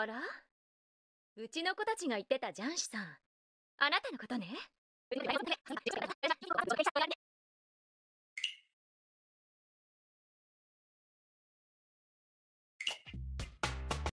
あらうちの子たちが言ってたジャンシさんあなたのことね